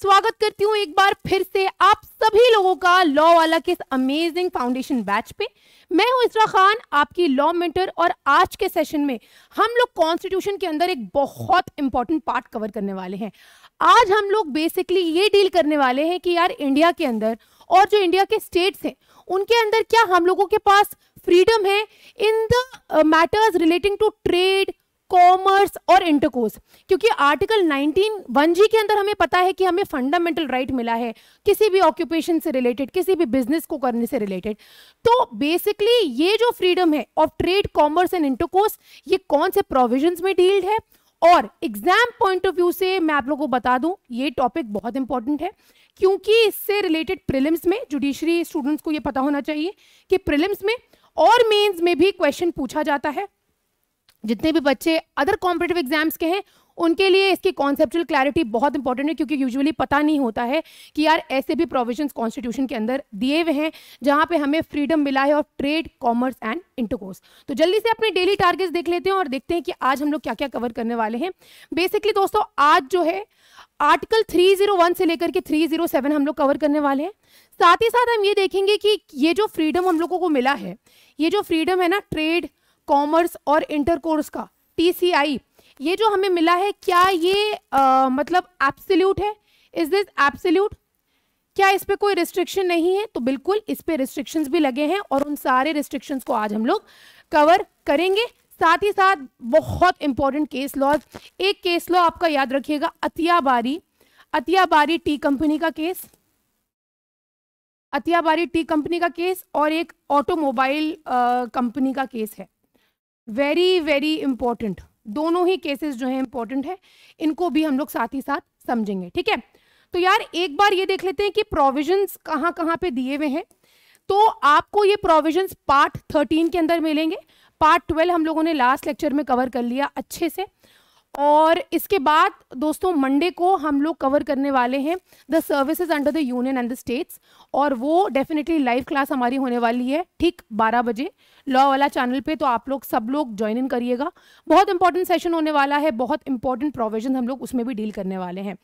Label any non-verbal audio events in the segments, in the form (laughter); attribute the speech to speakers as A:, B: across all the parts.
A: स्वागत करती हूँ एक बार फिर से आप सभी लोगों का लॉ वाला के इस अमेजिंग फाउंडेशन बैच पे मैं हूँ इसरा खान आपकी लॉ मेंटर और आज के सेशन में हम लोग कॉन्स्टिट्यूशन के अंदर एक बहुत इंपॉर्टेंट पार्ट कवर करने वाले हैं आज हम लोग बेसिकली ये डील करने वाले हैं कि यार इंडिया के अंदर और जो इंडिया के स्टेट्स हैं उनके अंदर क्या हम लोगों के पास फ्रीडम है in the matters relating to trade commerce और इंटरकोर्स क्योंकि आर्टिकल 19 वन जी के अंदर हमें पता है कि हमें फंडामेंटल राइट right मिला है किसी भी ऑक्यूपेशन से रिलेटेड किसी भी बिजनेस को करने से रिलेटेड तो बेसिकली ये जो फ्रीडम है of trade commerce and intercourse ये कौन से प्रोविजंस में डील्ड है और एग्जाम पॉइंट ऑफ व्यू से मैं आप लोगों को बता दूं ये टॉपिक बहुत इंपॉर्टेंट है क्योंकि इससे रिलेटेड प्रिलिम्स में जुडिशरी स्टूडेंट्स को ये पता होना चाहिए कि प्रिलिम्स में और मेंस में भी क्वेश्चन पूछा जाता है जितने भी बच्चे अदर कॉम्पिटेटिव एग्जाम्स के हैं उनके लिए इसकी कॉन्सेप्चुअल क्लैरिटी बहुत इंपॉर्टेंट है क्योंकि यूजुअली पता नहीं होता है कि यार ऐसे भी प्रोविजंस कॉन्स्टिट्यूशन के अंदर दिए हुए हैं जहाँ पे हमें फ्रीडम मिला है of trade commerce and intercourse तो जल्दी से अपने डेली टारगेट्स देख लेते हैं और देखते हैं कि आज हम लोग क्या क्या कवर करने वाले हैं बेसिकली दोस्तों आज जो है आर्टिकल 301 से लेकर के 307 हम लोग कवर करने वाले हैं साथ ही साथ हम ये देखेंगे कि ये जो फ्रीडम हम लोगों को मिला है ये जो फ्रीडम है ना ट्रेड कॉमर्स और इंटरकोर्स का टीसीआई ये जो हमें मिला है क्या ये आ, मतलब एप्सल्यूट है इज दिस एप्सल्यूट क्या इस पर कोई रिस्ट्रिक्शन नहीं है तो बिल्कुल इस पे रिस्ट्रिक्शंस भी लगे हैं और उन सारे रिस्ट्रिक्शंस को आज हम लोग कवर करेंगे साथ ही साथ बहुत इंपॉर्टेंट केस लॉज एक केस लॉ आपका याद रखिएगा अतियाबारी अतियाबारी टी कंपनी का केस अतियाबारी टी कंपनी का केस और एक ऑटोमोबाइल कंपनी का केस है वेरी वेरी इंपॉर्टेंट दोनों ही केसेस जो है इंपॉर्टेंट है इनको भी हम लोग साथ ही साथ समझेंगे ठीक है तो यार एक बार ये देख लेते हैं कि प्रोविजंस कहाँ कहाँ पे दिए हुए हैं तो आपको ये प्रोविजंस पार्ट थर्टीन के अंदर मिलेंगे पार्ट ट्वेल्व हम लोगों ने लास्ट लेक्चर में कवर कर लिया अच्छे से और इसके बाद दोस्तों मंडे को हम लोग कवर करने वाले हैं the services under the union and the states और वो डेफिनेटली लाइव क्लास हमारी होने वाली है ठीक 12 बजे लॉ वाला चैनल पे तो आप लोग सब लोग ज्वाइन इन करिएगा बहुत इंपॉर्टेंट सेशन होने वाला है बहुत इंपॉर्टेंट प्रोविजन हम लोग उसमें भी डील करने वाले हैं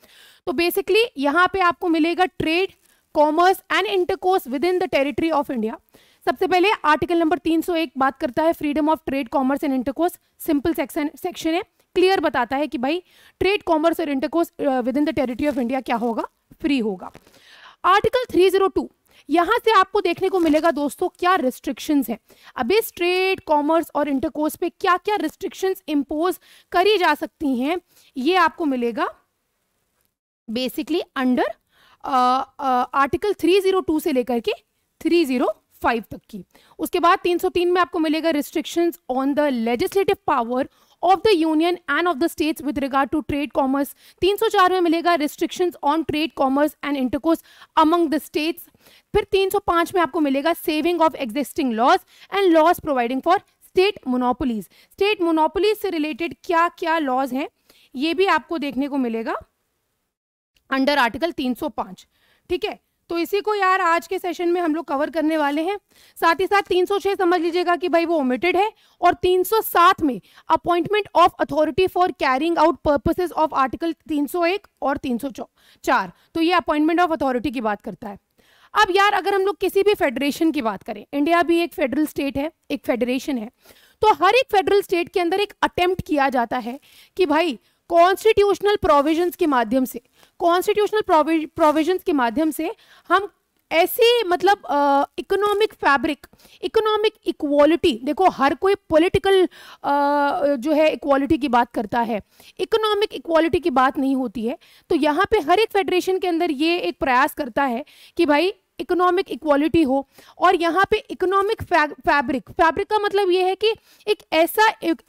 A: तो बेसिकली यहाँ पे आपको मिलेगा trade commerce and intercourse within the territory of India सबसे पहले आर्टिकल नंबर 301 बात करता है freedom of trade commerce and intercourse simple section section है क्लियर बताता है कि भाई ट्रेड कॉमर्स और intercourse within the territory of India क्या होगा फ्री होगा आर्टिकल 302 यहां से आपको देखने को मिलेगा दोस्तों क्या रिस्ट्रिक्शंस हैं अभी ट्रेड कॉमर्स और इंटरकोर्स पे क्या क्या रिस्ट्रिक्शंस इम्पोज करी जा सकती हैं ये आपको मिलेगा बेसिकली अंडर आर्टिकल 302 से लेकर के 305 तक की उसके बाद 303 में आपको मिलेगा restrictions on the legislative power of the union and of the states with regard to trade commerce तीन सौ चार में मिलेगा restriction on trade commerce and intercourse among the states फिर तीन सौ पांच में आपको मिलेगा saving of existing laws and laws providing for state monopolies state monopolies से रिलेटेड क्या क्या लॉज हैं ये भी आपको देखने को मिलेगा अंडर आर्टिकल तीन सौ पांच ठीक है तो इसी को यार आज के सेशन में हम लोग कवर करने वाले हैं साथ ही साथ 306 समझ लीजिएगा कि भाई वो ओमिटेड है और 307 में appointment of authority for carrying out purposes of article 301 और 304 तो ये अपॉइंटमेंट ऑफ अथॉरिटी की बात करता है अब यार अगर हम लोग किसी भी फेडरेशन की बात करें इंडिया भी एक फेडरल स्टेट है एक फेडरेशन है तो हर एक फेडरल स्टेट के अंदर एक अटेम्प्ट किया जाता है कि भाई कॉन्स्टिट्यूशनल प्रोविजंस के माध्यम से कॉन्स्टिट्यूशनल प्रोविजंस के माध्यम से हम ऐसे मतलब इकोनॉमिक फैब्रिक इकोनॉमिक इक्वालिटी देखो हर कोई पॉलिटिकल uh, जो है इक्वालिटी की बात करता है इकोनॉमिक इक्वालिटी की बात नहीं होती है तो यहाँ पे हर एक फेडरेशन के अंदर ये एक प्रयास करता है कि भाई इकोनॉमिक इक्वालिटी हो और यहाँ पे इकोनॉमिक फैब्रिक फैब्रिक का मतलब ये है कि एक ऐसा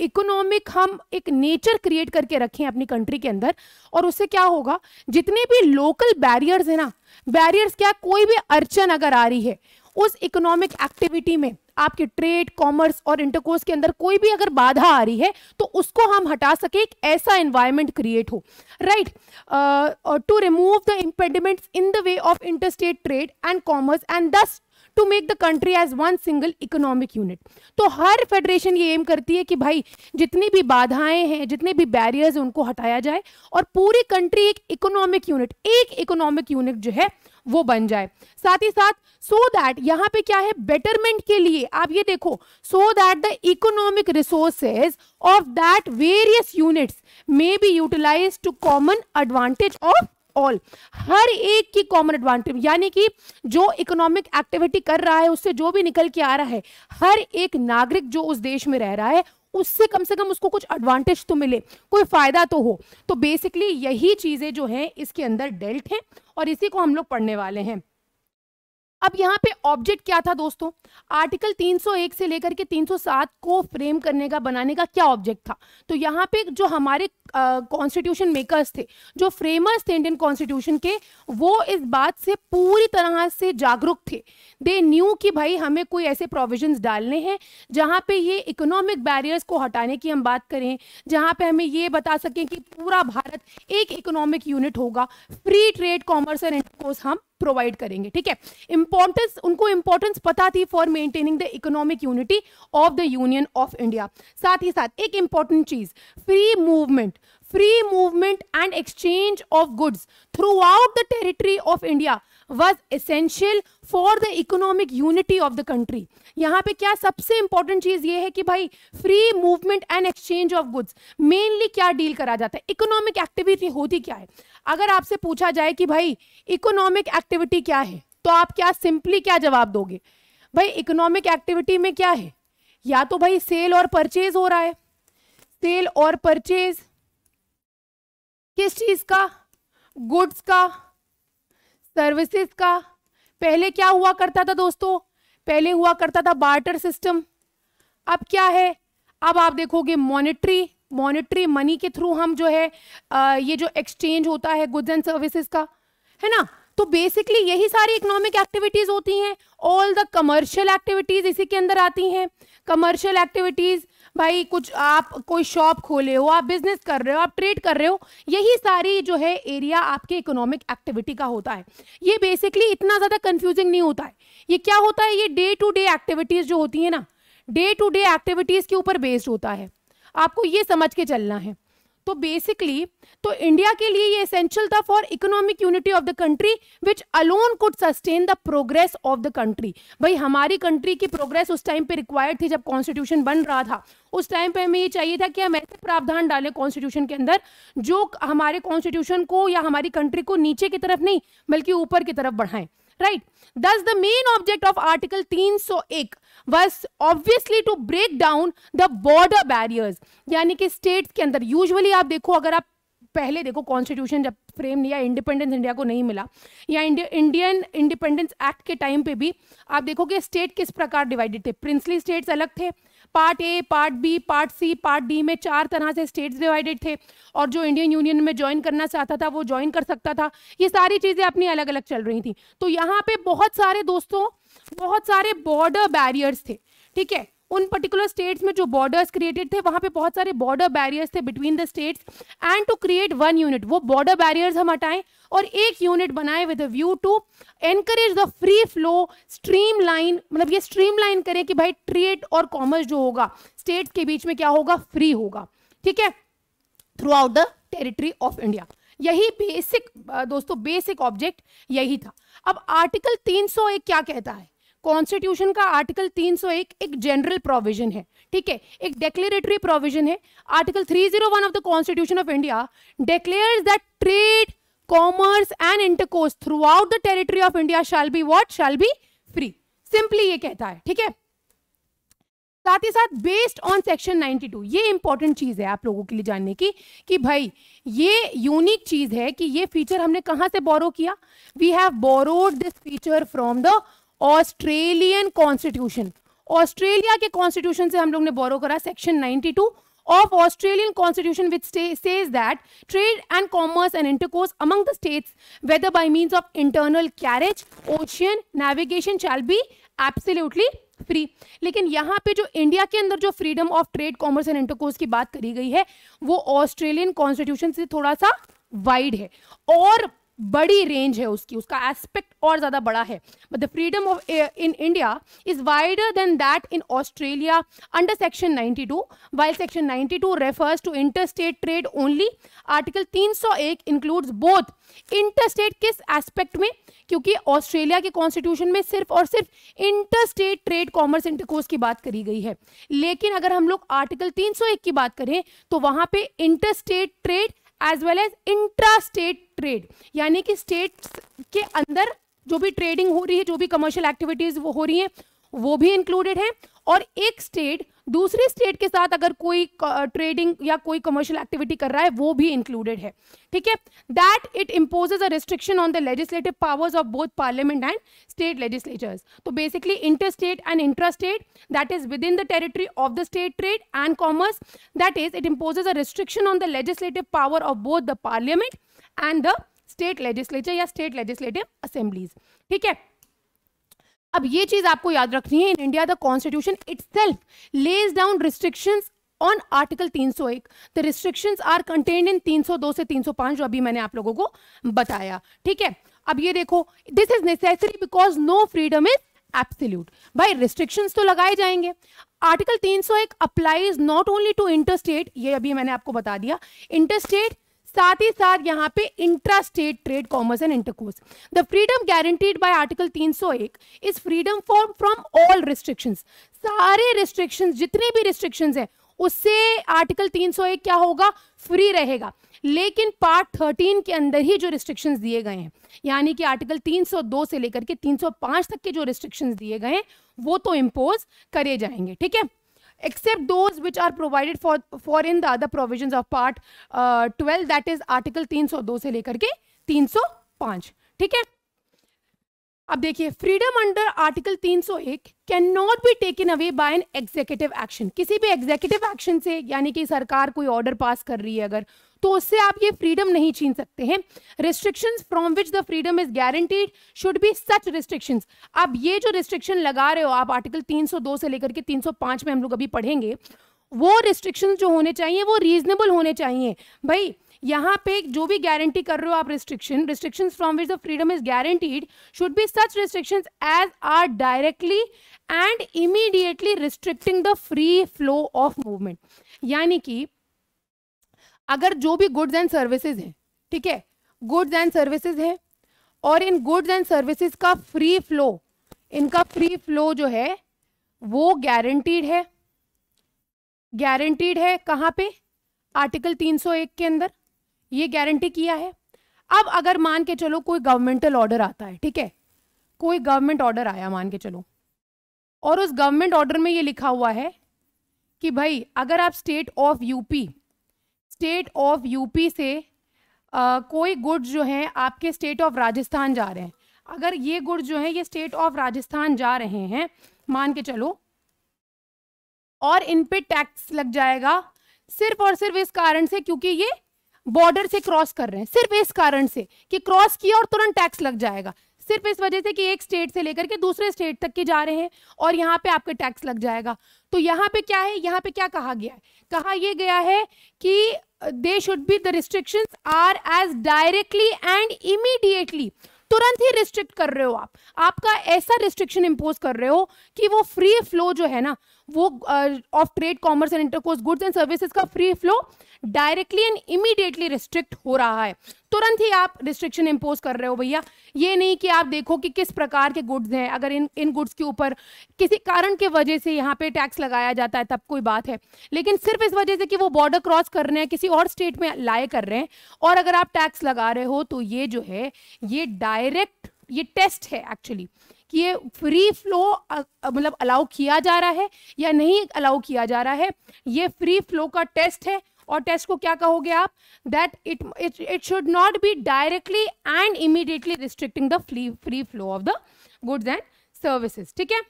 A: इकोनॉमिक हम एक नेचर क्रिएट करके रखें अपनी कंट्री के अंदर और उससे क्या होगा जितने भी लोकल बैरियर्स हैं ना बैरियर्स क्या कोई भी अड़चन अगर आ रही है उस इकोनॉमिक एक्टिविटी में आपके ट्रेड कॉमर्स और इंटरकोर्स के अंदर कोई भी अगर बाधा आ रही है तो उसको हम हटा सके एक ऐसा एनवायरमेंट क्रिएट हो right to remove the impediment in the way of interstate trade and commerce and thus to make the country as one single economic unit तो हर फेडरेशन ये एम करती है कि भाई जितनी भी बाधाएं हैं जितने भी बैरियर्स उनको हटाया जाए और पूरी कंट्री एक इकोनॉमिक यूनिट एक इकोनॉमिक यूनिट जो है वो बन जाए साथ ही साथ सो so दैट यहाँ पे क्या है बेटरमेंट के लिए आप ये देखो so that the economic resources of that various units may be utilise to common advantage of all हर एक की कॉमन एडवांटेज यानी कि जो इकोनॉमिक एक्टिविटी कर रहा है उससे जो भी निकल के आ रहा है हर एक नागरिक जो उस देश में रह रहा है उससे कम से कम उसको कुछ एडवांटेज तो मिले कोई फ़ायदा तो हो तो बेसिकली यही चीज़ें जो हैं इसके अंदर डेल्ट हैं और इसी को हम लोग पढ़ने वाले हैं अब यहाँ पे ऑब्जेक्ट क्या था दोस्तों आर्टिकल 301 से लेकर के 307 को फ्रेम करने का बनाने का क्या ऑब्जेक्ट था तो यहाँ पे जो हमारे कॉन्स्टिट्यूशन uh, मेकर्स थे जो फ्रेमर्स थे इंडियन कॉन्स्टिट्यूशन के वो इस बात से पूरी तरह से जागरूक थे दे न्यू कि भाई हमें कोई ऐसे प्रोविजंस डालने हैं जहाँ पे ये इकोनॉमिक बैरियर्स को हटाने की हम बात करें जहाँ पे हमें ये बता सकें कि पूरा भारत एक इकोनॉमिक यूनिट होगा free trade commerce and intercourse हम प्रोवाइड करेंगे ठीक है इंपॉर्टेंस उनको इंपॉर्टेंस पता थी for maintaining the economic unity of the union of India साथ ही साथ एक इंपॉर्टेंट चीज free movement free movement and exchange of goods throughout the territory of India was essential for the economic unity of the country यहाँ पे क्या सबसे important चीज ये है कि भाई free movement and exchange of goods mainly क्या डील करा जाता है इकोनॉमिक एक्टिविटी होती क्या है अगर आपसे पूछा जाए कि भाई इकोनॉमिक एक्टिविटी क्या है तो आप क्या सिंपली क्या जवाब दोगे भाई इकोनॉमिक एक्टिविटी में क्या है या तो भाई सेल और परचेज हो रहा है सेल और परचेज किस चीज का गुड्स का सर्विसेज का पहले क्या हुआ करता था दोस्तों पहले हुआ करता था बार्टर सिस्टम अब क्या है अब आप देखोगे मॉनेटरी मॉनिटरी मनी के थ्रू हम जो है आ, ये जो एक्सचेंज होता है गुड्स एंड सर्विसेज का है ना तो बेसिकली यही सारी इकोनॉमिक एक्टिविटीज होती हैं ऑल द कमर्शियल एक्टिविटीज इसी के अंदर आती हैं कमर्शियल एक्टिविटीज भाई कुछ आप कोई शॉप खोले हो आप बिजनेस कर रहे हो आप ट्रेड कर रहे हो यही सारी जो है एरिया आपके इकोनॉमिक एक्टिविटी का होता है ये बेसिकली इतना ज़्यादा कंफ्यूजिंग नहीं होता है ये क्या होता है ये डे टू डे एक्टिविटीज़ जो होती है ना डे टू डे एक्टिविटीज़ के ऊपर बेस्ड होता है आपको ये समझ के चलना है तो बेसिकली तो इंडिया के लिए ये एसेंशियल था for economic unity of the country which alone could sustain the progress of the country भाई हमारी कंट्री की प्रोग्रेस उस टाइम पे रिक्वायर्ड थी जब कॉन्स्टिट्यूशन बन रहा था उस टाइम पे हमें ये चाहिए था कि हम ऐसे प्रावधान डालें कॉन्स्टिट्यूशन के अंदर जो हमारे कॉन्स्टिट्यूशन को या हमारी कंट्री को नीचे की तरफ नहीं बल्कि ऊपर की तरफ बढ़ाएं right thus the main object of article तीन was obviously to break down the border barriers यानी कि states के अंदर usually आप देखो अगर आप पहले देखो कॉन्स्टिट्यूशन जब फ्रेम या इंडिपेंडेंस इंडिया को नहीं मिला या इंडियन इंडिपेंडेंस एक्ट के टाइम पे भी आप देखो कि स्टेट किस प्रकार डिवाइडेड थे प्रिंसली स्टेट्स अलग थे part A part B part C part D में चार तरह से स्टेट्स डिवाइडेड थे और जो इंडियन यूनियन में ज्वाइन करना चाहता था वो ज्वाइन कर सकता था ये सारी चीज़ें अपनी अलग अलग चल रही थी तो यहाँ पे बहुत सारे दोस्तों बहुत सारे बॉर्डर बैरियर्स थे ठीक है उन पर्टिकुलर स्टेट्स में जो बॉर्डर्स क्रिएटेड थे वहाँ पे बहुत सारे बॉर्डर बैरियर्स थे between the states and to create one unit वो बॉर्डर बैरियर्स हम हटाएं और एक यूनिट बनाए with a view to encourage the free flow stream मतलब ये स्ट्रीम करें कि भाई ट्रेड और कॉमर्स जो होगा स्टेट्स के बीच में क्या होगा फ्री होगा ठीक है throughout the territory of India यही बेसिक दोस्तों बेसिक ऑब्जेक्ट यही था अब आर्टिकल 301 क्या कहता है कॉन्स्टिट्यूशन का आर्टिकल 301 एक जनरल प्रोविजन है ठीक है एक डिक्लेरेटरी प्रोविजन है article 301 of the constitution of India declares that trade commerce and intercourse throughout the territory of India shall be what shall be free simply ये कहता है ठीक है साथ ही साथ बेस्ड ऑन सेक्शन 92 ये इंपॉर्टेंट चीज है आप लोगों के लिए जानने की कि भाई ये यूनिक चीज है कि ये फीचर हमने कहां से बोरो किया we have borrowed this feature from the Australian constitution Australia के कॉन्स्टिट्यूशन से हम लोग ने बोरो करा section 92 of Australian Constitution which say, says that trade and commerce and intercourse among the states whether by means of internal carriage ocean navigation shall be absolutely free लेकिन यहाँ पे जो इंडिया के अंदर जो freedom of trade commerce and intercourse की बात करी गई है वो ऑस्ट्रेलियन कॉन्स्टिट्यूशन से थोड़ा सा वाइड है और बड़ी रेंज है उसकी उसका एस्पेक्ट और ज़्यादा बड़ा है but the freedom of in India is wider than that in Australia under section 92 while section 92 refers to inter state trade only article 301 includes both inter state किस एस्पेक्ट में क्योंकि ऑस्ट्रेलिया के कॉन्स्टिट्यूशन में सिर्फ और सिर्फ inter state trade commerce intercourse की बात करी गई है लेकिन अगर हम लोग आर्टिकल 301 की बात करें तो वहां पे inter state trade as well as intra state trade यानी कि स्टेट के अंदर जो भी ट्रेडिंग हो रही है जो भी कमर्शियल एक्टिविटीज हो रही हैं वो भी इंक्लूडेड है और एक स्टेट दूसरे स्टेट के साथ अगर कोई ट्रेडिंग या कोई कमर्शियल एक्टिविटी कर रहा है वो भी इंक्लूडेड है ठीक है that it imposes a restriction on the legislative powers of both parliament and state legislatures तो basically inter state and intra state that is within the territory of the state trade and commerce that is it imposes a restriction on the legislative power of both the parliament and the state legislature या state legislative assemblies ठीक है अब ये चीज आपको याद रखनी है in India the constitution it lays down restriction on article 301 the restrictions are contained in 302 से 305 जो अभी मैंने आप लोगों को बताया ठीक है अब ये देखो this is necessary because no freedom is absolute भाई रिस्ट्रिक्शंस तो लगाए जाएंगे article 301 applies not only to interstate ये अभी मैंने आपको बता दिया इंटरस्टेट साथ ही साथ यहाँ पे intra state trade commerce and intercourse the freedom guaranteed by article 301 is freedom for from all restriction सारे रिस्ट्रिक्शन जितने भी रिस्ट्रिक्शन है उससे आर्टिकल 301 क्या होगा फ्री रहेगा लेकिन पार्ट 13 के अंदर ही जो रिस्ट्रिक्शंस दिए गए हैं यानी कि आर्टिकल 302 से लेकर के 305 तक के जो रिस्ट्रिक्शंस दिए गए हैं वो तो इम्पोज करे जाएंगे ठीक है except those which are provided for for in the other provisions of part uh, 12 that is article 302 से लेकर के 305 ठीक है अब देखिए freedom under article 301 can not be taken away by an executive action किसी भी एग्जीक्यूटिव एक्शन से यानी कि सरकार कोई ऑर्डर पास कर रही है अगर तो उससे आप ये फ्रीडम नहीं छीन सकते हैं restrictions from which the freedom is guaranteed should be such restrictions अब ये जो रिस्ट्रिक्शन लगा रहे हो आप आर्टिकल 302 से लेकर के 305 में हम लोग अभी पढ़ेंगे वो रिस्ट्रिक्शंस जो होने चाहिए वो रीजनेबल होने चाहिए भाई यहाँ पे जो भी गारंटी कर रहे हो आप restriction restriction from which the freedom is guaranteed should be such restriction as are directly and immediately restricting the free flow of movement यानी कि अगर जो भी गुड्स एंड सर्विसेज हैं ठीक है गुड्स एंड सर्विसेज हैं और इन गुड्स एंड सर्विसेज का फ्री फ्लो इनका फ्री फ्लो जो है वो गारंटीड है गारंटीड है कहाँ पे आर्टिकल 301 के अंदर ये गारंटी किया है अब अगर मान के चलो कोई गवर्नमेंटल ऑर्डर आता है ठीक है कोई गवर्नमेंट ऑर्डर आया मान के चलो और उस गवर्नमेंट ऑर्डर में ये लिखा हुआ है कि भाई अगर आप state of UP state of UP से आ, कोई गुड्स जो हैं आपके स्टेट ऑफ राजस्थान जा रहे हैं अगर ये गुड्स जो हैं ये स्टेट ऑफ राजस्थान जा रहे हैं मान के चलो और इन पे टैक्स लग जाएगा सिर्फ और सिर्फ इस कारण से क्योंकि ये बॉर्डर से क्रॉस कर रहे हैं सिर्फ इस कारण से कि क्रॉस किया और तुरंत टैक्स लग जाएगा सिर्फ इस वजह से कि एक स्टेट से लेकर के दूसरे स्टेट तक के जा रहे हैं और यहाँ पे आपका टैक्स लग जाएगा तो यहाँ पे क्या है यहाँ पे क्या कहा गया है कहा यह गया है कि they should be the restriction are as directly and immediately तुरंत ही रिस्ट्रिक्ट कर रहे हो आप आपका ऐसा रिस्ट्रिक्शन इम्पोज कर रहे हो कि वो फ्री फ्लो जो है ना वो of trade commerce and intercourse goods and services का free flow directly and immediately restrict हो रहा है तुरंत ही आप रिस्ट्रिक्शन इम्पोज कर रहे हो भैया ये नहीं कि आप देखो कि किस प्रकार के गुड्स हैं अगर इन इन गुड्स के ऊपर किसी कारण के वजह से यहाँ पे टैक्स लगाया जाता है तब कोई बात है लेकिन सिर्फ इस वजह से कि वो बॉर्डर क्रॉस कर रहे हैं किसी और स्टेट में लाए कर रहे हैं और अगर आप टैक्स लगा रहे हो तो ये जो है ये डायरेक्ट ये टेस्ट है एक्चुअली कि ये फ्री फ्लो मतलब अलाउ किया जा रहा है या नहीं अलाउ किया जा रहा है ये फ्री फ्लो का टेस्ट है और टेस्ट को क्या कहोगे आप that it it it should not be directly and immediately restricting the free free flow of the goods and services ठीक है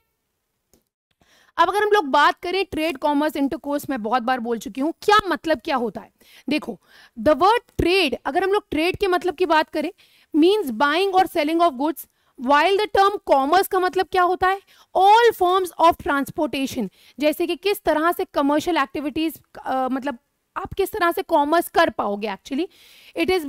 A: अब अगर हम लोग बात करें ट्रेड कॉमर्स इंटरकोर्स मैं बहुत बार बोल चुकी हूँ क्या मतलब क्या होता है देखो द वर्ड ट्रेड अगर हम लोग ट्रेड के मतलब की बात करें मीन्स बाइंग और selling of goods while the term commerce का मतलब क्या होता है ऑल फॉर्म्स ऑफ ट्रांसपोर्टेशन जैसे कि किस तरह से कमर्शियल एक्टिविटीज मतलब आप किस तरह से कॉमर्स कर पाओगे actually it is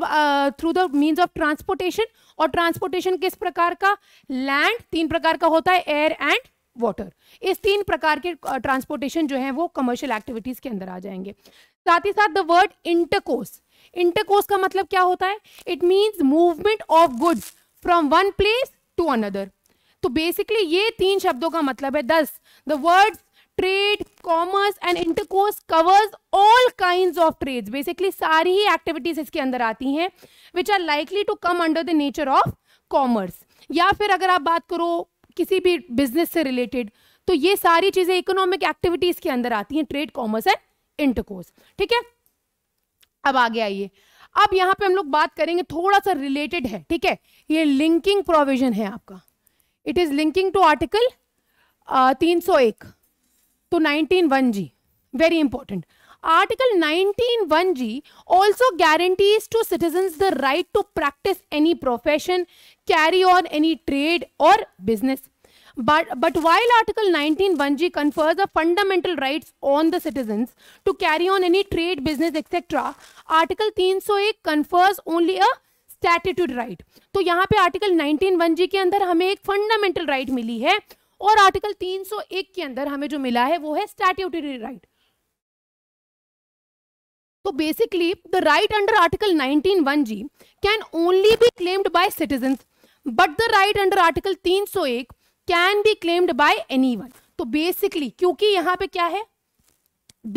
A: through the means of transportation और ट्रांसपोर्टेशन किस प्रकार का लैंड तीन प्रकार का होता है एयर एंड वाटर इस तीन प्रकार के ट्रांसपोर्टेशन जो है वो कमर्शियल एक्टिविटीज के अंदर आ जाएंगे साथ ही साथ द वर्ड इंटरकोर्स इंटरकोर्स का मतलब क्या होता है it means movement of goods from one place to another तो बेसिकली ये तीन शब्दों का मतलब है thus the word trade commerce and intercourse covers all kind of trade basically सारी ही एक्टिविटीज इसके अंदर आती हैं which are likely to come under the nature of commerce या फिर अगर आप बात करो किसी भी बिजनेस से रिलेटेड तो ये सारी चीजें इकोनॉमिक एक्टिविटीज के अंदर आती हैं ट्रेड कॉमर्स एंड इंटरकोर्स ठीक है अब आगे आइए अब यहाँ पे हम लोग बात करेंगे थोड़ा सा रिलेटेड है ठीक है ये लिंकिंग प्रोविजन है आपका it is linking to article तीन सौ एक तो nineteen one G very important article nineteen one G also guarantees to citizen the right to practice any profession carry on any trade और business But, but while Article 19.1G confers the fundamental rights on the citizens to carry on any trade, business, etc., Article 301 confers only a statutory right तो यहाँ पे article one G के अंदर हमें एक fundamental right right मिली है और article 301 के अंदर हमें जो मिला है वो है स्टैट्यूटरी राइट तो basically the right under article one G can only be claimed by citizen but the right under article 301 can be claimed by anyone तो बेसिकली क्योंकि यहां पे क्या है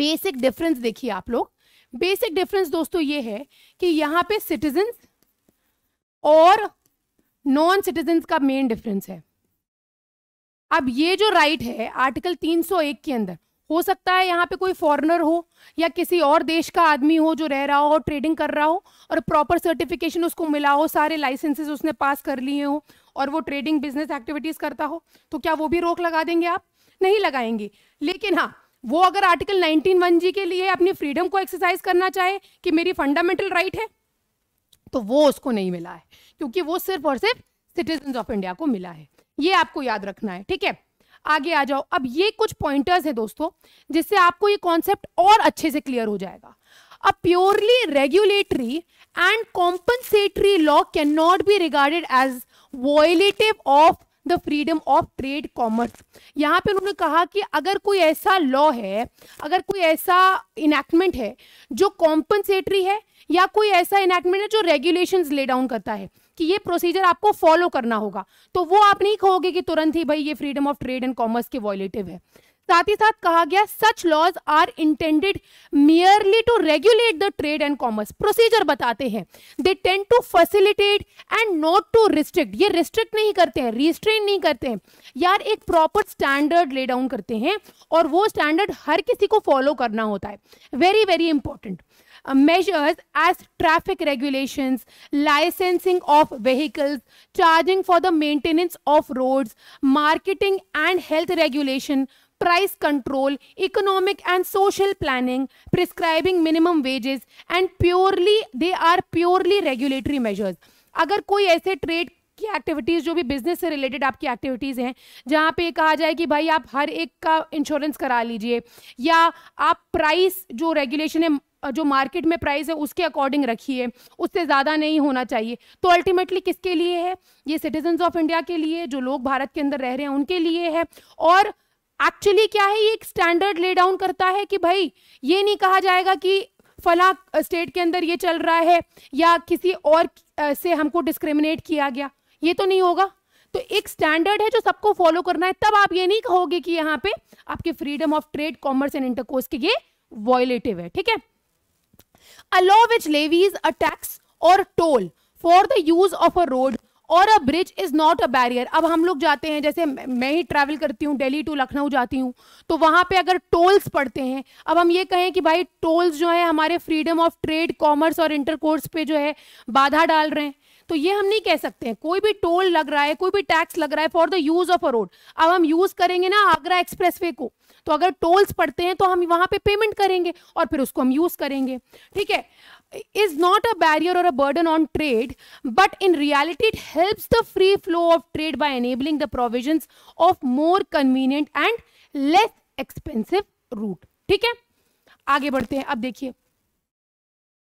A: बेसिक डिफरेंस देखिए आप लोग बेसिक डिफरेंस दोस्तों ये है कि यहां पे सिटीजन्स और नॉन सिटीजन का मेन डिफरेंस है अब ये जो राइट है आर्टिकल 301 के अंदर हो सकता है यहाँ पे कोई फॉरेनर हो या किसी और देश का आदमी हो जो रह रहा हो ट्रेडिंग कर रहा हो और प्रॉपर सर्टिफिकेशन उसको मिला हो सारे लाइसेंसेस उसने पास कर लिए हो और वो ट्रेडिंग बिजनेस एक्टिविटीज़ करता हो तो क्या वो भी रोक लगा देंगे आप नहीं लगाएंगे लेकिन हाँ वो अगर आर्टिकल नाइनटीन वन जी के लिए अपनी फ्रीडम को एक्सरसाइज करना चाहे कि मेरी फंडामेंटल राइट right है तो वो उसको नहीं मिला है क्योंकि वो सिर्फ और सिर्फ सिटीजन ऑफ इंडिया को मिला है ये आपको याद रखना है ठीक है आगे आ जाओ अब ये कुछ पॉइंटर्स है दोस्तों जिससे आपको ये कॉन्सेप्ट और अच्छे से क्लियर हो जाएगा purely regulatory and compensatory law can not be regarded as violative of the freedom of trade commerce यहाँ पे उन्होंने कहा कि अगर कोई ऐसा लॉ है अगर कोई ऐसा इनैक्टमेंट है जो कॉम्पनसेटरी है या कोई ऐसा इनैक्टमेंट है जो रेगुलेशन ले डाउन करता है कि ये प्रोसीजर आपको फॉलो करना होगा तो वो आप नहीं कहोगे कि तुरंत ही भाई ये freedom of trade and commerce के वॉयलेटिव है साथ ही साथ कहा गया such laws are intended merely to regulate the trade and commerce procedure बताते हैं they tend to facilitate and not to restrict ये रिस्ट्रिक्ट नहीं करते हैं रिस्ट्रेन नहीं करते हैं यार एक प्रॉपर स्टैंडर्ड ले डाउन करते हैं और वो स्टैंडर्ड हर किसी को फॉलो करना होता है very very important measures as traffic regulations, licensing of vehicles, charging for the maintenance of roads, marketing and health regulation, price control, economic and social planning, prescribing minimum wages and purely they are purely regulatory measures. agar koi aise trade की activities जो भी business से related आपकी activities हैं जहाँ पे कहा जाए कि भाई आप हर एक का इंश्योरेंस करा लीजिए या आप प्राइस जो रेगुलेशन है जो मार्केट में प्राइस है उसके अकॉर्डिंग रखिए उससे ज़्यादा नहीं होना चाहिए तो अल्टीमेटली किसके लिए है ये सिटीजन ऑफ इंडिया के लिए जो लोग भारत के अंदर रह रहे हैं उनके लिए है और एक्चुअली क्या है ये एक स्टैंडर्ड ले डाउन करता है कि भाई ये नहीं कहा जाएगा कि फला स्टेट के अंदर ये चल रहा है या किसी और से हमको डिस्क्रिमिनेट किया गया ये तो नहीं होगा तो एक स्टैंडर्ड है जो सबको फॉलो करना है तब आप ये नहीं कहोगे कि यहाँ पे आपके freedom of trade commerce and intercourse के ये वॉयलेटिव है ठीक है a law which levies a tax or toll for the use of a road और a bridge is not a barrier अब हम लोग जाते हैं जैसे मैं ही ट्रैवल करती हूँ दिल्ली टू लखनऊ जाती हूँ तो वहाँ पे अगर टोल्स पड़ते हैं अब हम ये कहें कि भाई टोल्स जो है हमारे फ्रीडम ऑफ ट्रेड कॉमर्स और इंटरकोर्स पे जो है बाधा डाल रहे हैं तो ये हम नहीं कह सकते हैं कोई भी टोल लग रहा है कोई भी टैक्स लग रहा है for the use of a road अब हम यूज करेंगे ना आगरा एक्सप्रेस को तो अगर टोल्स पड़ते हैं तो हम वहां पे पेमेंट करेंगे और फिर उसको हम यूज करेंगे ठीक है इज नॉट अ बैरियर और a burden on trade but in reality it help the free flow of trade by enabling the provision of more convenient and less expensive route ठीक है आगे बढ़ते हैं अब देखिए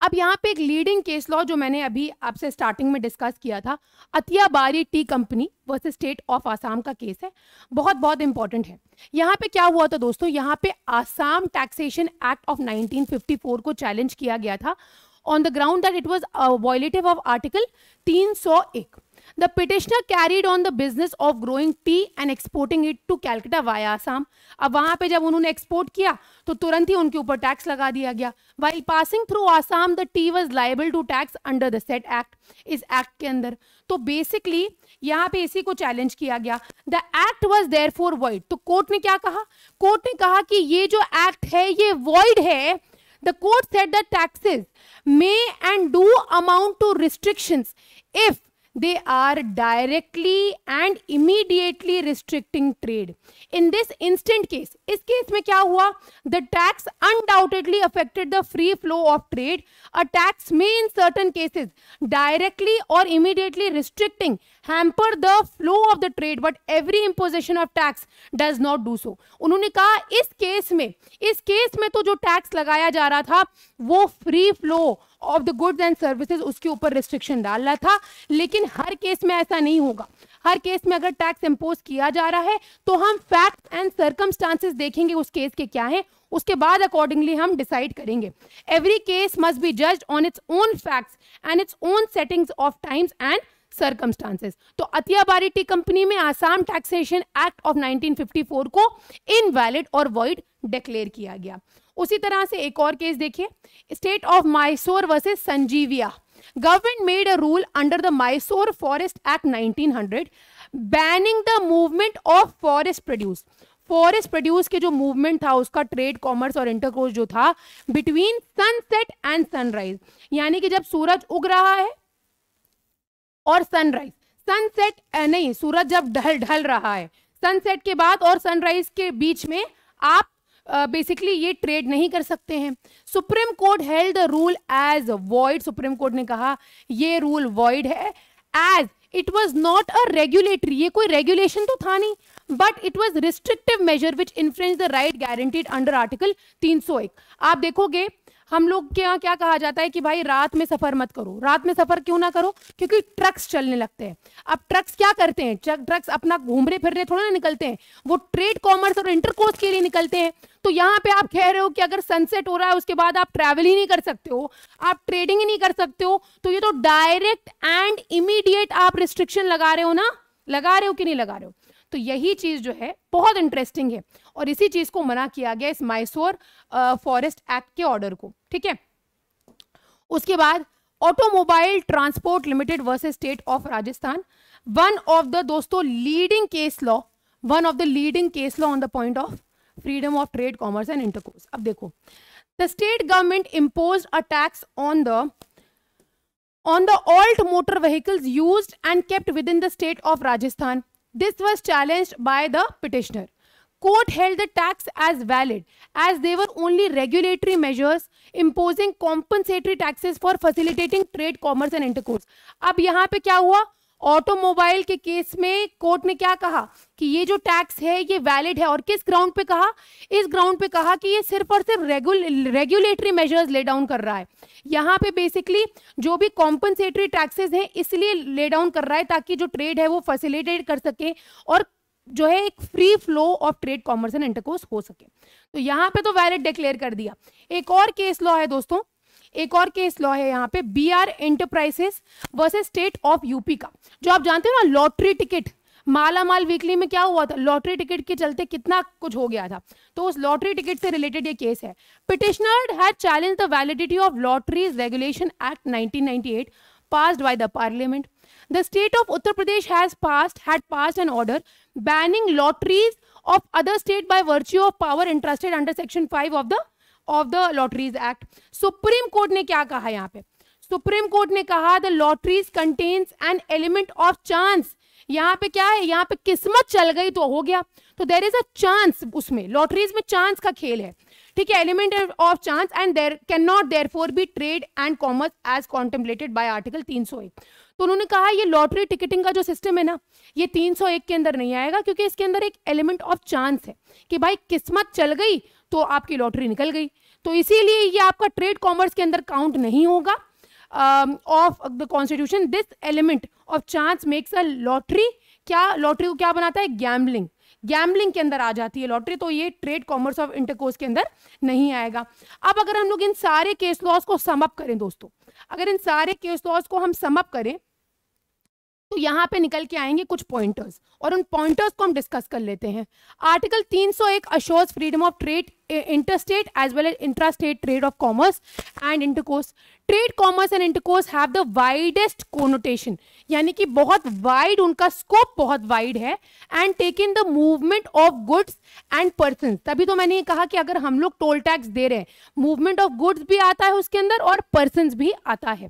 A: अब यहाँ पे एक लीडिंग केस लॉ जो मैंने अभी आपसे स्टार्टिंग में डिस्कस किया था Atiabari tea company versus state of Assam का केस है बहुत बहुत इंपॉर्टेंट है यहाँ पे क्या हुआ था दोस्तों यहाँ पे आसाम टैक्सेशन एक्ट ऑफ 1954 को चैलेंज किया गया था on the ground that it was violative of article तीन The petitioner carried on the business of growing tea and exporting it to Calcutta via Assam. अब वहां पे जब उन्होंने एक्सपोर्ट किया तो तुरंत ही उनके ऊपर टैक्स लगा दिया गया while passing through Assam the tea was liable to tax under the said act इस एक्ट के अंदर तो बेसिकली यहाँ पे इसी को चैलेंज किया गया the act was therefore void तो कोर्ट ने क्या कहा कोर्ट ने कहा कि ये जो एक्ट है ये वॉइड है the court said the taxes may and do amount to restriction if they are directly and immediately restricting trade. In this instant case, इस केस में क्या हुआ The tax undoubtedly affected the free flow of trade. A tax may in certain cases directly or immediately restricting hamper the flow of the trade, but every imposition of tax does not do so. उन्होंने कहा इस case में इस case में तो जो tax लगाया जा रहा था वो free flow of the goods and services उसके ऊपर रिस्ट्रिक्शन डालना था लेकिन हर केस में ऐसा नहीं होगा हर केस में अगर टैक्स इम्पोज किया जा रहा है तो हम फैक्ट एंड सर्कमस्टांसेस देखेंगे उस केस के क्या है उसके बाद अकॉर्डिंगली हम डिसाइड करेंगे एवरी केस मस्ट बी जज on its own facts and its own settings of times and circumstances तो अतिया बारिटी कंपनी में आसाम टैक्सेशन एक्ट ऑफ 1954 को इनवैलिड और वॉइड डिक्लेयर किया गया उसी तरह से एक और केस देखिए state of Mysore versus Sanjeeviah government made a rule under the Mysore forest act 1900 banning the movement of forest produce forest produce के जो मूवमेंट था उसका ट्रेड कॉमर्स और इंटरकोर्स जो था बिटवीन सनसेट एंड सनराइज यानी कि जब सूरज उग रहा है और सनराइज सनसेट नहीं सूरज जब ढल ढल रहा है सनसेट के बाद और सनराइज के बीच में आप बेसिकली ये ट्रेड नहीं कर सकते हैं supreme court held the rule as void supreme court ने कहा ये रूल वॉइड है as it was not a regulatory ये कोई रेगुलेशन तो था नहीं but it was restrictive measure which influence the right guaranteed under article 301 आप देखोगे हम लोग के यहाँ क्या कहा जाता है कि भाई रात में सफ़र मत करो रात में सफ़र क्यों ना करो क्योंकि ट्रक्स चलने लगते हैं अब ट्रक्स क्या करते हैं ट्रक्स अपना घूमने फिरने थोड़ा ना निकलते हैं वो ट्रेड कॉमर्स और इंटरकोर्स के लिए निकलते हैं तो यहाँ पे आप कह रहे हो कि अगर सनसेट हो रहा है उसके बाद आप ट्रेवल ही नहीं कर सकते हो आप ट्रेडिंग ही नहीं कर सकते हो तो ये तो डायरेक्ट एंड इमीडिएट आप रिस्ट्रिक्शन लगा रहे हो ना लगा रहे हो कि नहीं लगा रहे हो तो यही चीज़ जो है बहुत इंटरेस्टिंग है और इसी चीज़ को मना किया गया इस माइसोर फॉरेस्ट एक्ट के ऑर्डर को ठीक है उसके बाद automobile transport limited versus state of Rajasthan one of the दोस्तों leading case law one of the leading case law on the point of freedom of trade commerce and intercourse अब देखो the state government impose a tax on the on the all motor vehicles use and kept within the state of Rajasthan This was challenged by the petitioner. Court held the tax as valid as they were only regulatory measures imposing compensatory taxes for facilitating trade, commerce and intercourse. ab yahan pe kya hua automobile के case में court ने क्या कहा कि ये जो tax है ये वैलिड है और किस ग्राउंड पे कहा इस ग्राउंड पे कहा कि ये सिर्फ और सिर्फ रेगुलेटरी मेजर्स ले डाउन कर रहा है यहाँ पे बेसिकली जो भी कॉम्पनसेटरी टैक्सेस हैं इसलिए ले डाउन कर रहा है ताकि जो ट्रेड है वो फैसिलिटेट कर सके और जो है एक free flow of trade commerce and intercourse हो सके तो यहाँ पे तो वैलिड डिक्लेयर कर दिया एक और केस लॉ है दोस्तों एक और केस लॉ है यहाँ पे B R enterprises versus state of UP का जो आप जानते हो ना lottery ticket Mala Mal weekly में क्या हुआ था लॉटरी टिकट के चलते कितना कुछ हो गया था तो उस लॉटरी टिकट से रिलेटेड ये केस है petitioner has challenge the validity of lottery regulation act 1998 ninety passed by the parliament the state of Uttar Pradesh has passed had passed an order banning lotteries of other state by virtue of power interested under section five of the of the lotteries act Supreme court ने क्या कहा यहाँ पे Supreme court ने कहा the lotteries contains an element of chance यहाँ पे क्या है यहाँ पे किस्मत चल गई तो हो गया तो देर इज अ चांस उसमें लॉटरीज में चांस का खेल है ठीक है element of chance and there can not therefore be trade and commerce as contemplated by article 301 तो उन्होंने कहा ये लॉटरी टिकटिंग का जो सिस्टम है ना ये 301 के अंदर नहीं आएगा क्योंकि इसके अंदर एक एलिमेंट ऑफ चांस है कि भाई किस्मत चल गई तो आपकी लॉटरी निकल गई तो इसीलिए ये आपका ट्रेड कॉमर्स के अंदर काउंट नहीं होगा of the constitution this element of chance makes a lottery क्या लॉटरी को क्या बनाता है गैम्बलिंग गैम्बलिंग के अंदर आ जाती है लॉटरी तो ये ट्रेड कॉमर्स ऑफ इंटरकोर्स के अंदर नहीं आएगा अब अगर हम लोग इन सारे केस लॉस को समअप करें दोस्तों अगर इन सारे केस लॉस को हम समअप करें तो यहाँ पे निकल के आएंगे कुछ पॉइंटर्स और उन पॉइंटर्स को हम डिस्कस कर लेते हैं आर्टिकल 301 सौ एक assures freedom of trade interstate as well as intra state trade of commerce and intercourse trade commerce and intercourse have the widest connotation यानी कि बहुत वाइड उनका स्कोप बहुत वाइड है and take in the movement of goods and person तभी तो मैंने ये कहा कि अगर हम लोग टोल टैक्स दे रहे हैं मूवमेंट ऑफ गुड्स भी आता है उसके अंदर और पर्सन भी आता है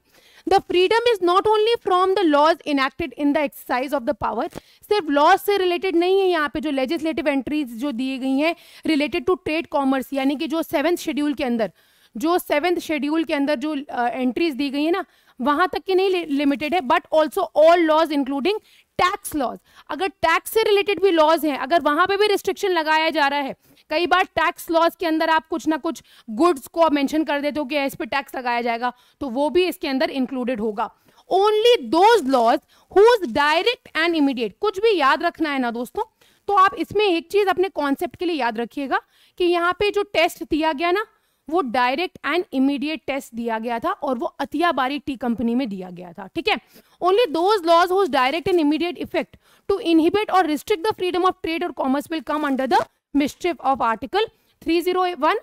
A: the freedom is not only from the laws enacted in the exercise of the power सिर्फ लॉज से रिलेटेड नहीं है यहाँ पे जो लेजिस्लेटिव एंट्रीज जो दी गई हैं रिलेटेड टू ट्रेड कॉमर्स यानी कि जो सेवन्थ शेड्यूल के अंदर जो सेवन्थ शेड्यूल के अंदर जो एंट्रीज दी गई है ना वहां तक की नहीं लिमिटेड है but also all laws including tax laws अगर टैक्स से रिलेटेड भी लॉज हैं अगर वहां पे भी रिस्ट्रिक्शन लगाया जा रहा है कई बार टैक्स लॉज के अंदर आप कुछ ना कुछ गुड्स को मेंशन कर देते हो कि इस पर टैक्स लगाया जाएगा तो वो भी इसके अंदर इंक्लूडेड होगा only those laws who direct and immediate कुछ भी याद रखना है ना दोस्तों तो आप इसमें एक चीज अपने कॉन्सेप्ट के लिए याद रखिएगा कि यहाँ पे जो टेस्ट दिया गया ना वो डायरेक्ट एंड इमीडिएट टेस्ट दिया गया था और वो अतियाबारी टी कंपनी में दिया गया था ठीक है only those laws whose direct and immediate effect to inhibit और restrict the freedom of trade और commerce will come under the mischief of article 301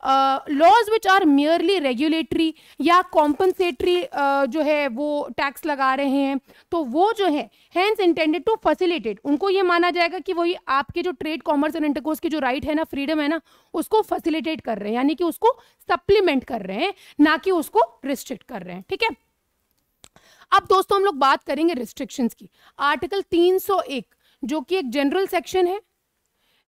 A: uh, laws which are merely regulatory या compensatory uh, जो है वो tax लगा रहे हैं तो वो जो है हैंस इंटेंडेड टू फैसिलिटेट उनको ये माना जाएगा कि वही आपके जो ट्रेड कॉमर्स एंड इंटरकोर्स की जो राइट right है ना फ्रीडम है ना उसको फैसिलिटेट कर रहे हैं यानी कि उसको सप्लीमेंट कर रहे हैं ना कि उसको रिस्ट्रिक्ट कर रहे हैं ठीक है अब दोस्तों हम लोग बात करेंगे रिस्ट्रिक्शंस की आर्टिकल 301 जो कि एक जनरल सेक्शन है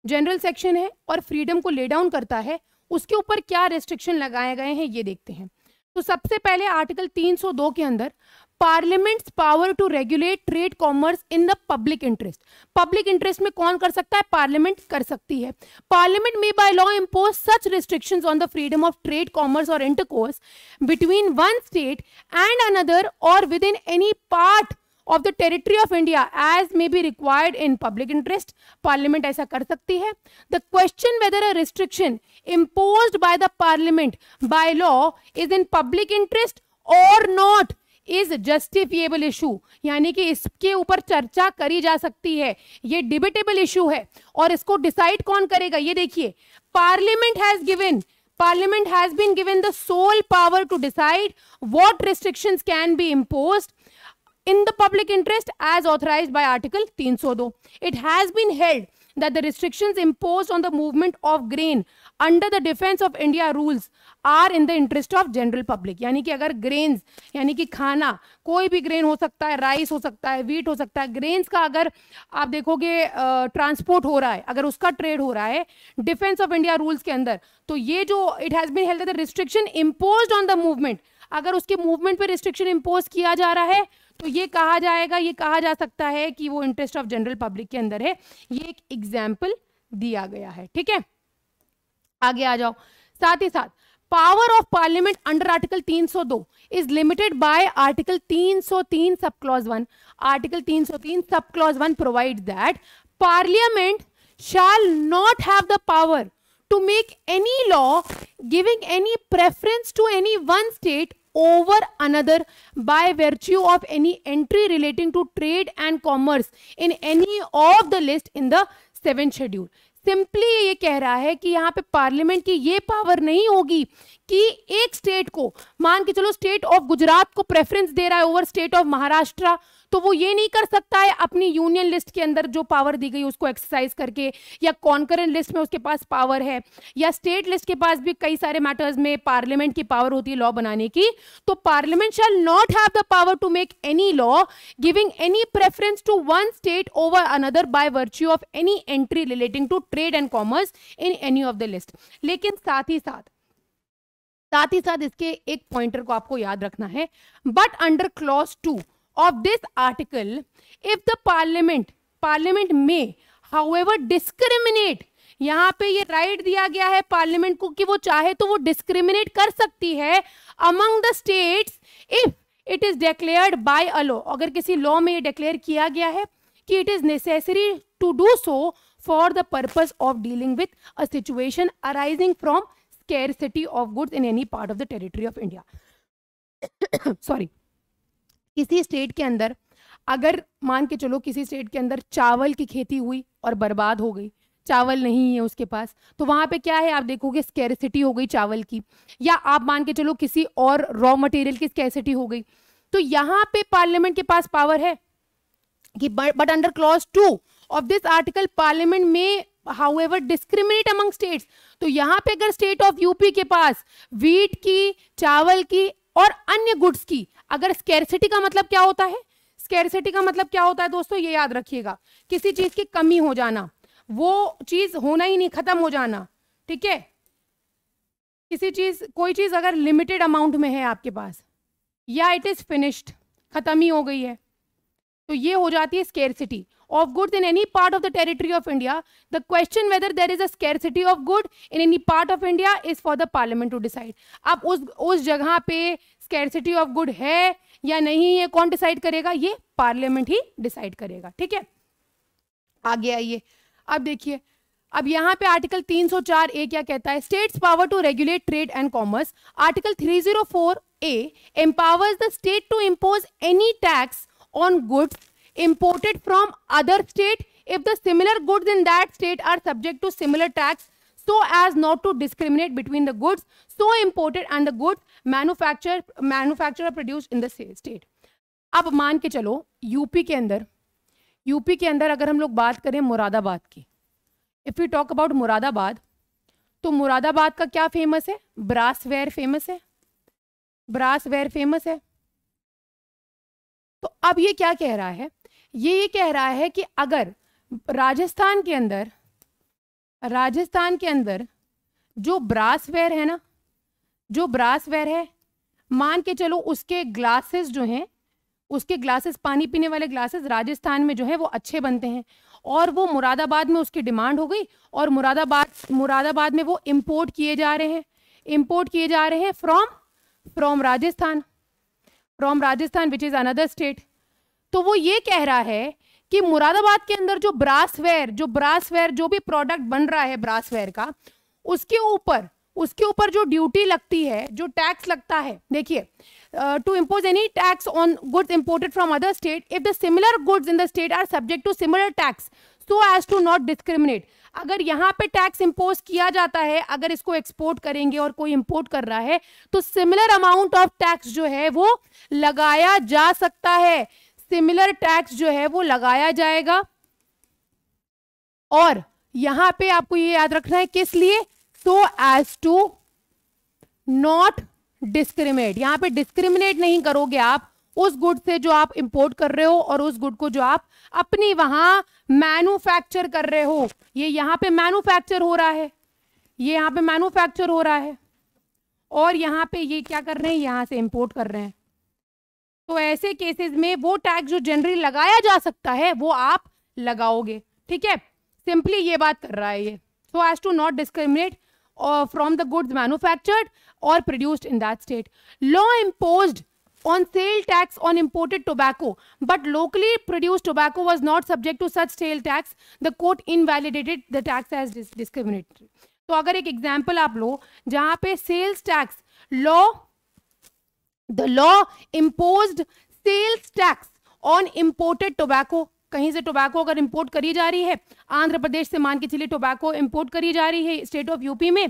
A: जनरल सेक्शन है और फ्रीडम को ले डाउन करता है उसके ऊपर क्या रेस्ट्रिक्शन लगाए गए हैं ये देखते हैं तो सबसे पहले आर्टिकल 302 के अंदर parliament's power to regulate trade commerce in the public interest public interest में कौन कर सकता है पार्लियामेंट कर सकती है पार्लियामेंट में by law impose such restrictions on the freedom of trade commerce और intercourse between one state and another और within any part of the territory of India as may be required in public interest parliament ऐसा कर सकती है the question whether a restriction impose by the parliament by law is in public interest और not is justifiable issue यानी कि इसके ऊपर चर्चा करी जा सकती है ये डिबेटेबल इशू है और इसको डिसाइड कौन करेगा ये देखिए parliament has given parliament has been given the sole power to decide what restrictions can be imposed in the public interest as authorized by article 302 it has been held that the restrictions imposed on the movement of grain under the defense of india rules are in the interest of general public यानी कि अगर grains यानी कि खाना कोई भी grain हो सकता है राइस हो सकता है वीट हो सकता है ग्रेन्स का अगर आप देखोगे ट्रांसपोर्ट हो रहा है अगर उसका ट्रेड हो रहा है डिफेंस ऑफ इंडिया रूल्स के अंदर तो ये जो it has been held the restriction impose on the movement अगर उसके मूवमेंट पर रिस्ट्रिक्शन इम्पोज किया जा रहा है तो ये कहा जाएगा ये कहा जा सकता है कि वो इंटरेस्ट ऑफ जनरल पब्लिक के अंदर है ये एक एग्जाम्पल दिया गया है ठीक है आगे आ जाओ साथ ही साथ power of parliament under article 302 is limited by article 303 sub clause one article 303 sub clause one provide that parliament shall not have the power to make any law giving any preference to any one state over another by virtue of any entry relating to trade and commerce in any of the list in the seventh schedule simply ये कह रहा है कि यहाँ पे parliament की ये power नहीं होगी कि एक स्टेट को मान के चलो स्टेट ऑफ गुजरात को प्रेफरेंस दे रहा है ओवर स्टेट ऑफ महाराष्ट्र तो वो ये नहीं कर सकता है अपनी यूनियन लिस्ट के अंदर जो पावर दी गई उसको एक्सरसाइज करके या कॉन्करेंट लिस्ट में उसके पास पावर है या स्टेट लिस्ट के पास भी कई सारे मैटर्स में पार्लियामेंट की पावर होती है लॉ बनाने की तो parliament shall not have the power to make any law giving any preference to one state over another by virtue of any entry relating to trade and commerce in any of the list लेकिन साथ ही साथ साथ ही साथ इसके एक pointer को आपको याद रखना है but under clause two of this article if the parliament parliament में हाउएवर डिस्क्रिमिनेट यहाँ पे ये राइट दिया गया है पार्लियामेंट को कि वो चाहे तो वो डिस्क्रिमिनेट कर सकती है among the states if it is declared by a law अगर किसी लॉ में ये डिक्लेयर किया गया है कि it is necessary to do so for the purpose of dealing with a situation arising from scarcity of goods in any part of the territory of India. Sorry (coughs) किसी state के अंदर अगर मान के चलो किसी स्टेट के अंदर चावल की खेती हुई और बर्बाद हो गई चावल नहीं है उसके पास तो वहाँ पे क्या है आप देखोगे स्कैरसिटी हो गई चावल की या आप मान के चलो किसी और रॉ मटेरियल की स्कैरसिटी हो गई तो यहाँ पे पार्लियामेंट के पास पावर है कि but under clause two of this article parliament में हाउएवर डिस्क्रिमिनेट अमंग स्टेट्स तो यहाँ पे अगर स्टेट ऑफ यूपी के पास वीट की चावल की और अन्य गुड्स की अगर स्केरसिटी का मतलब क्या होता है स्केरसिटी का मतलब क्या होता है दोस्तों ये याद रखिएगा किसी चीज की कमी हो जाना वो चीज होना ही नहीं खत्म हो जाना ठीक है किसी चीज कोई चीज अगर लिमिटेड अमाउंट में है आपके पास या इट इज फिनिश्ड खत्म ही हो गई है तो ये हो जाती है scarcity of goods in any part of the territory of India, the question whether there is a scarcity of good in any part of India is for the parliament to decide. ab us us jagah pe scarcity of good hai ya nahi ye kon decide karega ye parliament hi decide karega theek hai aage aaiye ab dekhiye अब यहाँ पे article 304 ए क्या कहता है states power to regulate trade and commerce article 304 A empowers the state to impose any tax on goods imported from other state if the similar goods in that state are subject to similar tax so as not to discriminate between the goods so imported and the goods manufactured manufactured or produced in the state ab maan ke chalo up ke andar up ke andar agar hum log baat kare muradabad ki if we talk about muradabad to muradabad ka kya famous hai brass ware famous है brass ware famous है तो अब ये क्या कह रहा है ये ये कह रहा है कि अगर राजस्थान के अंदर राजस्थान के अंदर जो ब्रास वेयर है ना जो ब्रास वेयर है मान के चलो उसके ग्लासेस जो हैं उसके ग्लासेस पानी पीने वाले ग्लासेस राजस्थान में जो है वो अच्छे बनते हैं और वो मुरादाबाद में उसकी डिमांड हो गई और मुरादाबाद मुरादाबाद में वो इम्पोर्ट किए जा रहे हैं इम्पोर्ट किए जा रहे हैं from from Rajasthan from Rajasthan which is another state तो वो ये कह रहा है कि मुरादाबाद के अंदर जो ब्रासवेयर जो ब्रासवेयर जो भी प्रोडक्ट बन रहा है ब्रासवेयर का उसके ऊपर उसके ऊपर जो ड्यूटी लगती है जो टैक्स लगता है देखिए to impose any tax on goods imported from other state if the similar goods in the state are subject to similar tax so as to not discriminate अगर यहाँ पे टैक्स इम्पोज किया जाता है अगर इसको एक्सपोर्ट करेंगे और कोई इम्पोर्ट कर रहा है तो सिमिलर अमाउंट ऑफ टैक्स जो है वो लगाया जा सकता है सिमिलर टैक्स जो है वो लगाया जाएगा और यहां पे आपको ये याद रखना है किस लिए so as to not discriminate यहां पे डिस्क्रिमिनेट नहीं करोगे आप उस गुड से जो आप इंपोर्ट कर रहे हो और उस गुड को जो आप अपनी वहां मैन्युफैक्चर कर रहे हो ये यहाँ पे मैन्युफैक्चर हो रहा है ये यहाँ पे मैन्युफैक्चर हो रहा है और यहाँ पे ये क्या कर रहे हैं यहाँ से इंपोर्ट कर रहे हैं तो ऐसे केसेस में वो टैक्स जो जनरली लगाया जा सकता है वो आप लगाओगे ठीक है सिंपली ये बात कर रहा है ये so as to not discriminate from the goods manufactured और produced in that state law imposed on sale tax on imported tobacco, but locally produced tobacco was not subject to such sale tax. The court invalidated the tax as dis discriminatory. so agar ek example aap lo jahan pe sales tax law the law imposed sales tax on imported tobacco कहीं से tobacco अगर import करी जा रही है आंध्र प्रदेश से मान के चलिए टोबैको इम्पोर्ट करी जा रही है स्टेट ऑफ यूपी में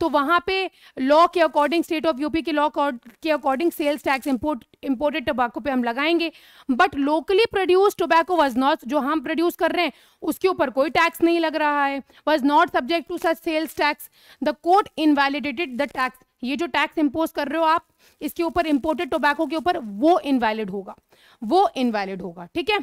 A: तो वहाँ पे लॉ के अकॉर्डिंग स्टेट ऑफ यूपी के लॉ के according sales tax import imported tobacco पे हम लगाएंगे but locally produce tobacco was not जो हम प्रोड्यूस कर रहे हैं उसके ऊपर कोई टैक्स नहीं लग रहा है was not subject to such sales tax the court invalidated the tax ये जो टैक्स इम्पोज कर रहे हो आप इसके ऊपर इम्पोर्टेड टोबैको के ऊपर वो इनवैलिड होगा वो इनवैलिड होगा ठीक है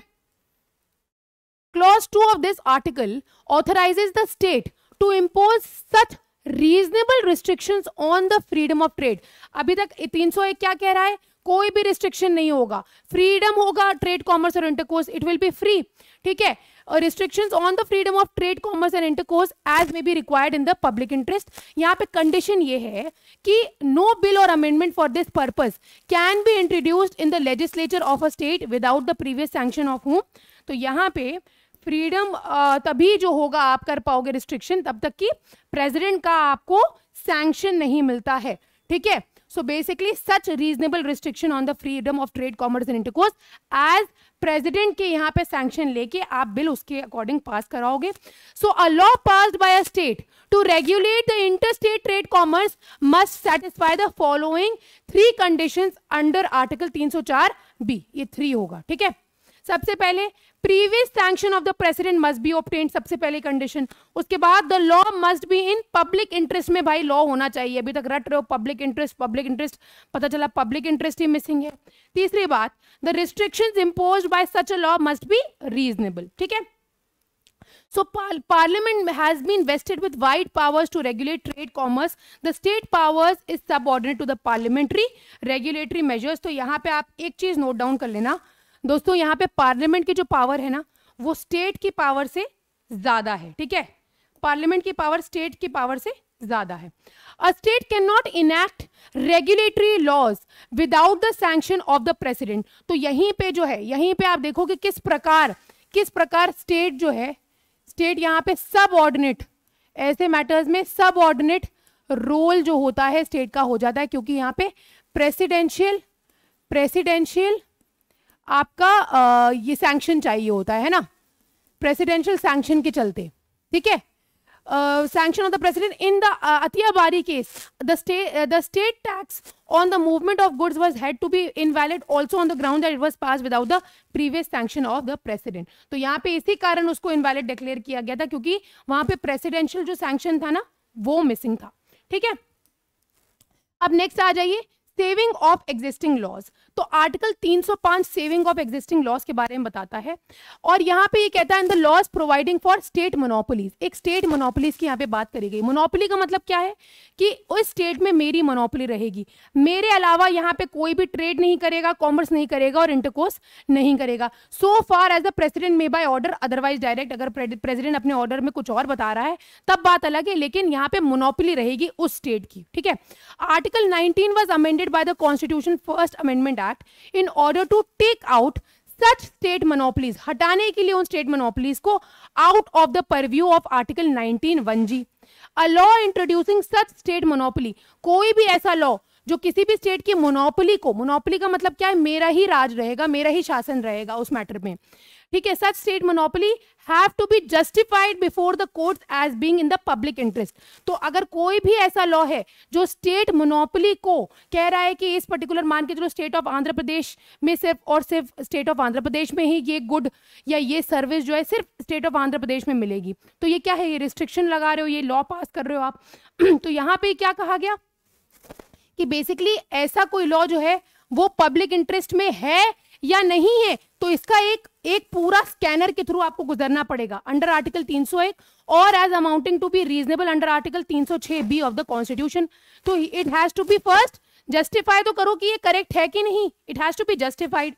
A: clause two of this article authorizes the state to impose such reasonable restriction on the freedom of trade अभी तक तीन सौ एक क्या कह रहा है कोई भी रिस्ट्रिक्शन नहीं होगा फ्रीडम होगा ट्रेड कॉमर्स और intercourse it will be free ठीक है restriction on the freedom of trade commerce and intercourse as may be required in the public interest यहाँ पे कंडीशन ये है कि नो बिल और amendment for this purpose can be introduced in the legislature of a state without the previous sanction of whom तो यहाँ पे freedom तभी जो होगा आप कर पाओगे रिस्ट्रिक्शन तब तक कि प्रेसिडेंट का आपको सैंक्शन नहीं मिलता है ठीक है so basically such reasonable restriction on the freedom of trade commerce and intercourse as president के यहाँ पे सैंक्शन लेके आप बिल उसके अकॉर्डिंग पास कराओगे so a law pass by a state to regulate the inter state trade commerce must satisfy the following three condition under article तीन B ये three होगा ठीक है सबसे पहले previous sanction of the president must be obtain सबसे पहले condition उसके बाद the law must be in public interest में भाई लॉ होना चाहिए अभी तक रट रहे हो पब्लिक इंटरेस्ट पब्लिक इंटरेस्ट पता चला पब्लिक इंटरेस्ट ही मिसिंग है तीसरी बात the restriction impose by such a law must be reasonable ठीक है So par Parliament has been vested with wide powers to regulate trade commerce. The state powers is subordinate to the parliamentary regulatory measures. to so, yahan pe aap ek cheez note down kar lena दोस्तों यहाँ पे parliament की जो power है ना वो state की power से ज़्यादा है ठीक है पार्लियामेंट की पावर स्टेट की पावर से ज़्यादा है a state can not enact regulatory laws without the sanction of the president तो यहीं पे जो है यहीं पे आप देखो कि किस प्रकार किस प्रकार स्टेट जो है स्टेट यहाँ पे सब ऑर्डिनेट ऐसे मैटर्स में सब ऑर्डिनेट रोल जो होता है स्टेट का हो जाता है क्योंकि यहाँ पे प्रेसिडेंशियल प्रेसिडेंशियल आपका आ, ये सैंक्शन चाहिए होता है ना प्रेसिडेंशियल सैंक्शन के चलते ठीक है sanction of the president in the Atiabari case the state the state tax on the movement of goods was had to be invalid also on the ground that it was pass without the previous sanction of the president तो यहाँ पे इसी कारण उसको invalid declare किया गया था क्योंकि वहां पे प्रेसिडेंशियल जो सैंक्शन था ना वो मिसिंग था ठीक है अब नेक्स्ट आ जाइए सेविंग ऑफ एग्जिस्टिंग लॉज तो article 305 saving of existing laws के बारे में बताता है और यहाँ पे ये कहता है in the laws providing for state monopolies एक स्टेट मोनोपोलीज की यहाँ पे बात करी गई मोनोपोली का मतलब क्या है कि उस स्टेट में मेरी मोनोपोली रहेगी मेरे अलावा यहाँ पे कोई भी ट्रेड नहीं करेगा कॉमर्स नहीं करेगा और इंटरकोर्स नहीं करेगा so far as the president may by order otherwise direct अगर प्रेसिडेंट अपने ऑर्डर में कुछ और बता रहा है तब बात अलग है लेकिन यहाँ पे मोनोपोली रहेगी उस स्टेट की ठीक है article nineteen was amended created by the Constitution First Amendment Act in order to take out such state monopolies. हटाने के लिए उन state monopolies को out of the purview of Article 19 one A law introducing such state monopoly. Monopoly कोई भी ऐसा law जो किसी भी स्टेट की मोनोपोली को मोनोपोली का मतलब क्या है मेरा ही राज रहेगा मेरा ही शासन रहेगा उस मैटर में ठीक है such state monopoly have to be justified before the court as being in the public interest तो अगर कोई भी ऐसा लॉ है जो स्टेट मोनोपोली को कह रहा है कि इस पर्टिकुलर मान के चलो स्टेट ऑफ आंध्र प्रदेश में सिर्फ और सिर्फ स्टेट ऑफ आंध्र प्रदेश में ही ये गुड या ये सर्विस जो है सिर्फ स्टेट ऑफ आंध्र प्रदेश में मिलेगी तो ये क्या है ये रिस्ट्रिक्शन लगा रहे हो ये लॉ पास कर रहे हो आप (clears throat) तो यहाँ पे क्या कहा गया कि बेसिकली ऐसा कोई लॉ जो है वो पब्लिक इंटरेस्ट में है या नहीं है तो इसका एक एक पूरा स्कैनर के थ्रू आपको गुजरना पड़ेगा अंडर आर्टिकल 301 और as amounting to be reasonable under article 306 B of the constitution तो it has to be first justify तो करो कि ये करेक्ट है कि नहीं it has to be justified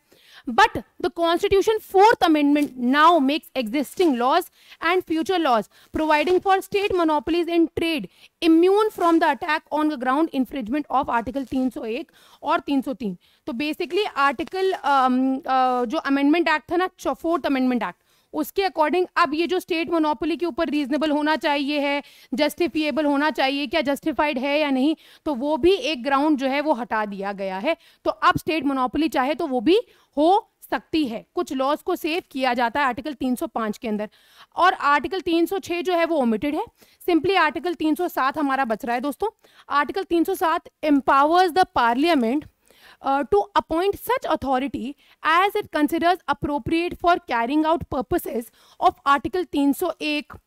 A: But the Constitution Fourth Amendment now makes existing laws and future laws providing for state monopolies in trade immune from the attack on the ground infringement of Article 301 or 303. So basically, Article, um, uh, जो amendment act, था ना fourth amendment act उसके अकॉर्डिंग अब ये जो state monopoly के ऊपर रीजनेबल होना चाहिए है जस्टिफिएबल होना चाहिए क्या जस्टिफाइड है या नहीं तो वो भी एक ग्राउंड जो है वो हटा दिया गया है तो अब स्टेट मोनोपोली चाहे तो वो भी हो सकती है कुछ लॉज को सेव किया जाता है आर्टिकल 305 के अंदर और आर्टिकल 306 जो है वो ओमिटेड है सिंपली आर्टिकल 307 हमारा बच रहा है दोस्तों article 307 empowers the parliament uh, to appoint such authority as it considers appropriate for carrying out purposes of article 301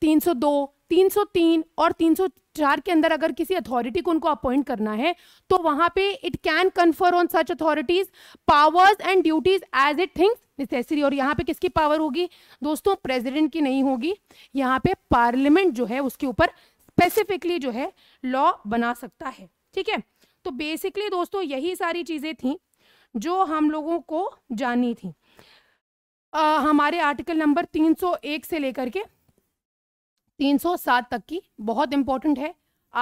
A: 302 303 और 304 के अंदर अगर किसी अथॉरिटी को उनको अपॉइंट करना है तो वहां पे it can confer on such authorities powers and duties as it thinks necessary और यहाँ पे किसकी पावर होगी दोस्तों प्रेसिडेंट की नहीं होगी यहाँ पे पार्लियामेंट जो है उसके ऊपर स्पेसिफिकली जो है लॉ बना सकता है ठीक है तो बेसिकली दोस्तों यही सारी चीज़ें थी जो हम लोगों को जाननी थी आ, हमारे आर्टिकल नंबर 301 से लेकर के 307 तक की बहुत इंपॉर्टेंट है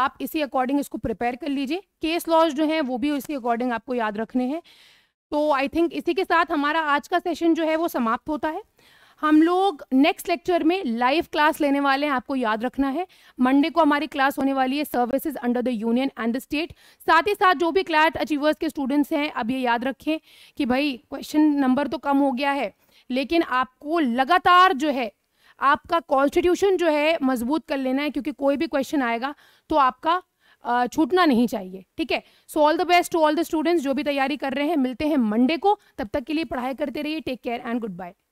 A: आप इसी अकॉर्डिंग इसको प्रिपेयर कर लीजिए केस लॉज जो हैं वो भी इसी अकॉर्डिंग आपको याद रखने हैं तो आई थिंक इसी के साथ हमारा आज का सेशन जो है वो समाप्त होता है हम लोग नेक्स्ट लेक्चर में लाइव क्लास लेने वाले हैं आपको याद रखना है मंडे को हमारी क्लास होने वाली है services under the union and the state साथ ही साथ जो भी क्लैट अचीवर्स के स्टूडेंट्स हैं अब ये याद रखें कि भाई क्वेश्चन नंबर तो कम हो गया है लेकिन आपको लगातार जो है आपका कॉन्स्टिट्यूशन जो है मजबूत कर लेना है क्योंकि कोई भी क्वेश्चन आएगा तो आपका छूटना नहीं चाहिए ठीक है so all the best to all the students जो भी तैयारी कर रहे हैं मिलते हैं मंडे को तब तक के लिए पढ़ाई करते रहिए take care and good bye